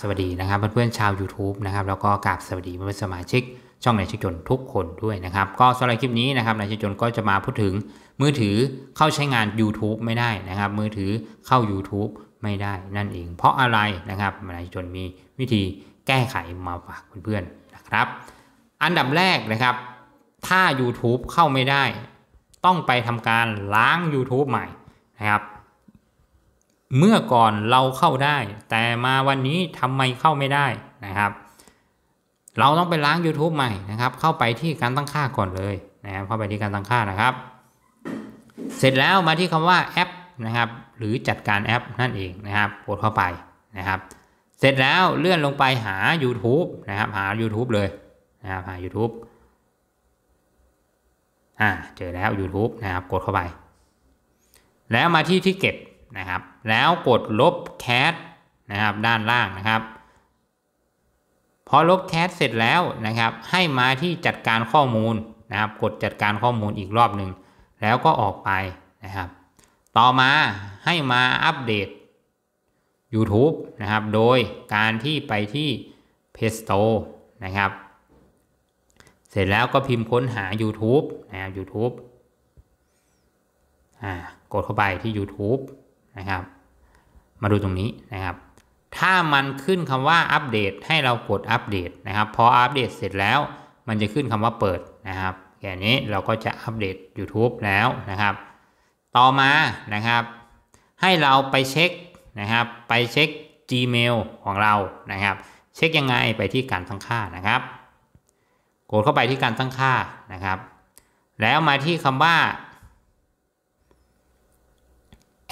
สวัสดีนะครับเพื่อนๆชาว YouTube นะครับ แล้วก็กราบสวัสดีเพื่อนสมาชิก ช่องในชิจนทุกคนด้วยนะครับ ก็สำหรับคลิปนี้นะครับในชิจนก็จะมาพูดถึง มือถือเข้าใช้งาน YouTube ไม่ได้นะครับ มือถือเข้า YouTube ไม่ได้ นั่นเอง เพราะอะไรนะครับนายจนมีวิธีแก้ไขมาฝากเพื่อนๆนะครับ อันดับแรกนะครับ ถ้า YouTube เข้าไม่ได้ ต้องไปทำการล้าง YouTube ใหม่นะครับเมื่อก่อนเราเข้าได้ แต่มาวันนี้ทำไมเข้าไม่ได้นะครับ เราต้องไปล้าง YouTube ใหม่นะครับ เข้าไปที่การตั้งค่าก่อนเลยนะครับเข้าไปที่การตั้งค่านะครับ เสร็จแล้วมาที่คำว่าแอปนะครับ หรือจัดการแอปนั่นเองนะครับ กดเข้าไปนะครับ เสร็จแล้วเลื่อนลงไปหา YouTube นะครับ หา YouTube เลยนะครับ หา YouTube อ่า เจอแล้ว YouTube นะครับ กดเข้าไป แล้วมาที่ที่เก็บนะครับแล้วกดลบแคสนะครับด้านล่างนะครับ พอลบแคสเสร็จแล้วนะครับให้มาที่จัดการข้อมูลนะครับกดจัดการข้อมูลอีกรอบหนึ่ง แล้วก็ออกไปนะครับ ต่อมาให้มาอัปเดต YouTube นะครับโดยการที่ไปที่ p พจ y Store นะครับเสร็จแล้วก็พิมพ์ค้นหา YouTube นะครับ YouTube อ่ากดเข้าไปที่ YouTube นะครับมาดูตรงนี้นะครับ ถ้ามันขึ้นคำว่าอัปเดตให้เรากดอัปเดตนะครับ พออัปเดตเสร็จแล้ว มันจะขึ้นคำว่าเปิดนะครับแค่นี้เราก็จะอัปเดต YouTube แล้วนะครับ ต่อมานะครับ ให้เราไปเช็คนะครับ ไปเช็ค Gmail ของเรานะครับ เช็คยังไงไปที่การตั้งค่านะครับ กดเข้าไปที่การตั้งค่านะครับ แล้วมาที่คำว่า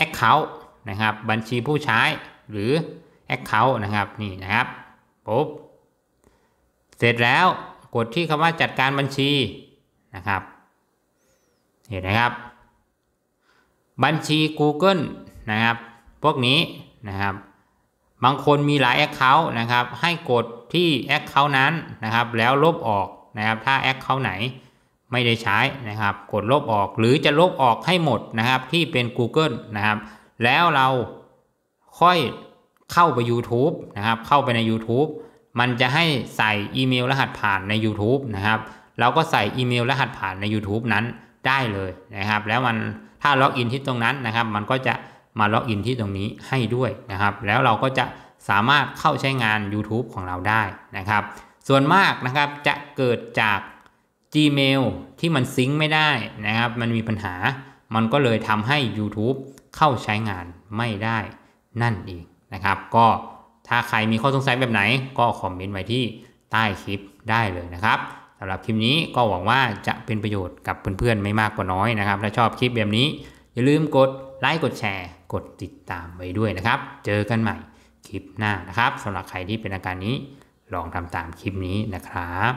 Account นะครับบัญชีผู้ใช้หรือ Account นะครับนี่นะครับปุ๊บเสร็จแล้วกดที่คำว่าจัดการบัญชีนะครับ เห็นหะครับ บัญชี Google นะครับ พวกนี้นะครับ บางคนมีหลาย Account นะครับ ให้กดที่ Account นั้นนะครับ แล้วลบออกนะครับถ้า Account ไหนไม่ได้ใช้นะครับ กดลบออกหรือจะลบออกให้หมดนะครับที่เป็น Google นะครับ แล้วเราค่อยเข้าไป YouTube นะครับ เข้าไปใน YouTube มันจะให้ใส่อีเมลรหัสผ่านใน YouTube นะครับ เราก็ใส่อีเมลรหัสผ่านใน YouTube นั้นได้เลยนะครับ แล้วมันถ้าล็อกอินที่ตรงนั้นนะครับ มันก็จะมาล็อกอินที่ตรงนี้ให้ด้วยนะครับ แล้วเราก็จะสามารถเข้าใช้งาน YouTube ของเราได้นะครับ ส่วนมากนะครับจะเกิดจาก Gmail ที่มันซิงค์ไม่ได้นะครับ มันมีปัญหามันก็เลยทำให้ YouTube เข้าใช้งานไม่ได้นั่นเองนะครับ ก็ถ้าใครมีข้อสงสัยแบบไหน ก็คอมเมนต์ไว้ที่ใต้คลิปได้เลยนะครับสำหรับคลิปนี้ก็หวังว่าจะเป็นประโยชน์กับเพื่อนๆ ไม่มากก็น้อยนะครับ ถ้าชอบคลิปแบบนี้ อย่าลืมกดไลค์กดแชร์ กดติดตามไว้ด้วยนะครับ เจอกันใหม่คลิปหน้านะครับสำหรับใครที่เป็นอาการนี้ลองทำตามคลิปนี้นะครับ